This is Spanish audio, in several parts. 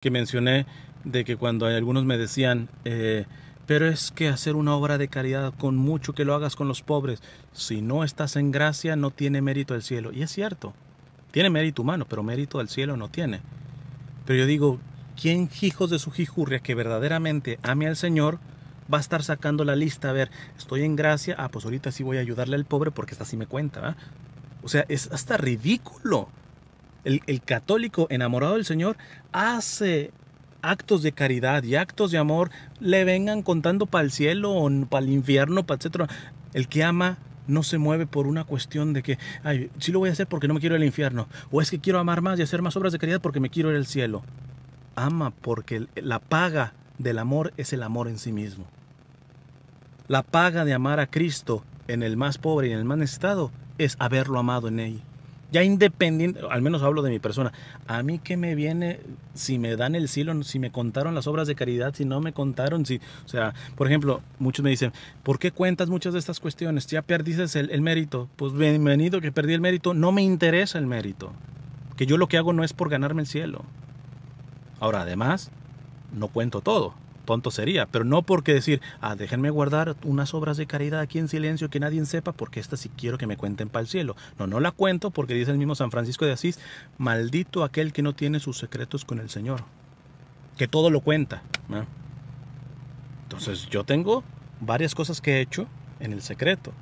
que mencioné de que cuando hay algunos me decían, eh, pero es que hacer una obra de caridad con mucho que lo hagas con los pobres, si no estás en gracia no tiene mérito del cielo. Y es cierto, tiene mérito humano, pero mérito del cielo no tiene. Pero yo digo, ¿quién hijos de su jijurria que verdaderamente ame al Señor va a estar sacando la lista? A ver, estoy en gracia, ah, pues ahorita sí voy a ayudarle al pobre porque está así me cuenta. O sea, es hasta ridículo el, católico enamorado del Señor hace actos de caridad y actos de amor le vengan contando para el cielo o para el infierno, para etcétera. El que ama no se mueve por una cuestión de que, ay, sí lo voy a hacer porque no me quiero ir al infierno, o es que quiero amar más y hacer más obras de caridad porque me quiero ir al cielo. Ama porque la paga del amor es el amor en sí mismo. La paga de amar a Cristo en el más pobre y en el más necesitado es haberlo amado en él ya independiente, al menos hablo de mi persona, a mí que me viene si me dan el cielo, si me contaron las obras de caridad, si no me contaron, si, o sea, por ejemplo, muchos me dicen, ¿por qué cuentas muchas de estas cuestiones? Ya perdiste el mérito, pues bienvenido que perdí el mérito, no me interesa el mérito, que yo lo que hago no es por ganarme el cielo. Ahora, además, no cuento todo tonto sería, pero no porque decir, ah, déjenme guardar unas obras de caridad aquí en silencio que nadie sepa, porque estas sí quiero que me cuenten para el cielo. No, no la cuento porque dice el mismo San Francisco de Asís, maldito aquel que no tiene sus secretos con el Señor, que todo lo cuenta. Entonces yo tengo varias cosas que he hecho en el secreto,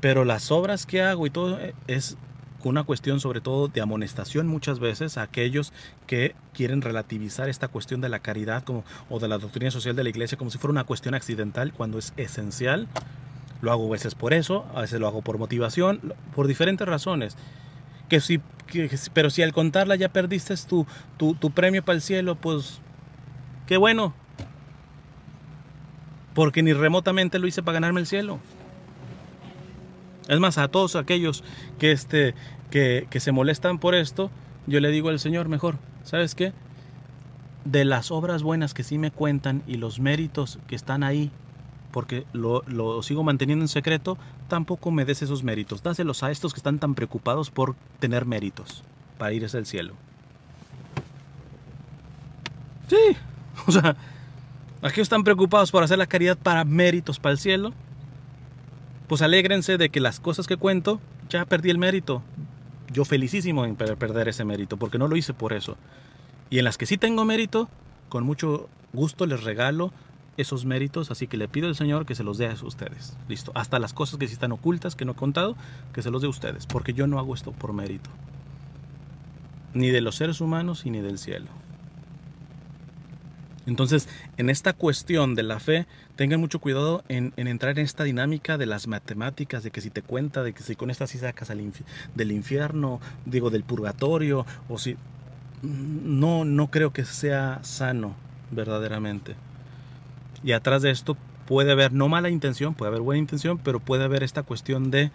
pero las obras que hago y todo eh, es una cuestión sobre todo de amonestación muchas veces a aquellos que quieren relativizar esta cuestión de la caridad como, o de la doctrina social de la iglesia como si fuera una cuestión accidental cuando es esencial. Lo hago a veces por eso, a veces lo hago por motivación, por diferentes razones. Que si, pero si al contarla ya perdiste tu, tu, tu premio para el cielo, pues qué bueno. Porque ni remotamente lo hice para ganarme el cielo. Es más, a todos aquellos que, este, que, que se molestan por esto, yo le digo al Señor mejor, ¿sabes qué? De las obras buenas que sí me cuentan y los méritos que están ahí, porque lo, sigo manteniendo en secreto, tampoco me des esos méritos. Dáselos a estos que están tan preocupados por tener méritos para irse al cielo. Sí, o sea, aquellos están preocupados por hacer la caridad para méritos para el cielo, pues alégrense de que las cosas que cuento, ya perdí el mérito. Yo felicísimo en perder ese mérito, porque no lo hice por eso. Y en las que sí tengo mérito, con mucho gusto les regalo esos méritos, así que le pido al Señor que se los dé a ustedes. Listo, hasta las cosas que sí están ocultas, que no he contado, que se los dé a ustedes, porque yo no hago esto por mérito. Ni de los seres humanos y ni del cielo. Entonces, en esta cuestión de la fe, tengan mucho cuidado en, entrar en esta dinámica de las matemáticas, de que si te cuenta, de que si con estas sí sacas al del infierno, digo, del purgatorio, o si... Mm, no, no creo que sea sano verdaderamente. Y atrás de esto puede haber no mala intención, puede haber buena intención, pero puede haber esta cuestión de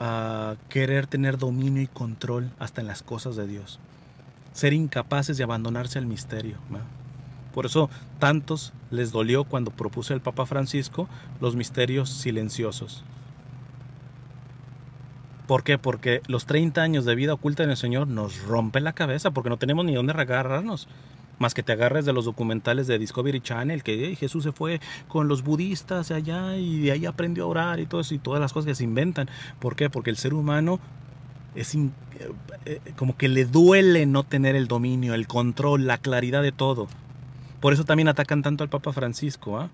ah, querer tener dominio y control hasta en las cosas de Dios. Ser incapaces de abandonarse al misterio. ¿no? Por eso tantos les dolió cuando propuso el Papa Francisco los misterios silenciosos. ¿Por qué? Porque los 30 años de vida oculta en el Señor nos rompe la cabeza porque no tenemos ni dónde agarrarnos. Más que te agarres de los documentales de Discovery Channel, que Jesús se fue con los budistas allá y de ahí aprendió a orar y todo y todas las cosas que se inventan. ¿Por qué? Porque el ser humano es eh, eh, como que le duele no tener el dominio, el control, la claridad de todo. Por eso también atacan tanto al Papa Francisco, ¿ah?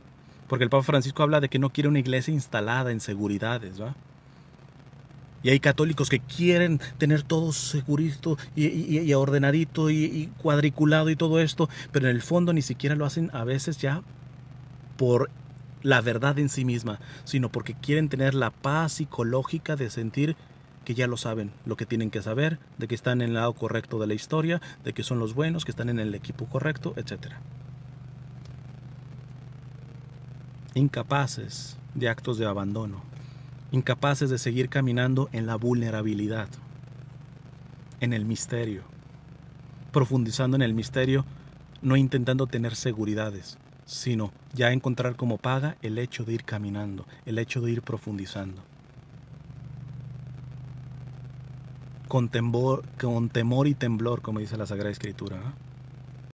porque el Papa Francisco habla de que no quiere una iglesia instalada en seguridades. Y hay católicos que quieren tener todo segurito y, y, y ordenadito y, y, cuadriculado y todo esto, pero en el fondo ni siquiera lo hacen a veces ya por la verdad en sí misma, sino porque quieren tener la paz psicológica de sentir que ya lo saben, lo que tienen que saber, de que están en el lado correcto de la historia, de que son los buenos, que están en el equipo correcto, etcétera. incapaces de actos de abandono, incapaces de seguir caminando en la vulnerabilidad, en el misterio, profundizando en el misterio, no intentando tener seguridades, sino ya encontrar como paga el hecho de ir caminando, el hecho de ir profundizando. Con, temor, con temor y temblor, como dice la Sagrada Escritura. ¿no?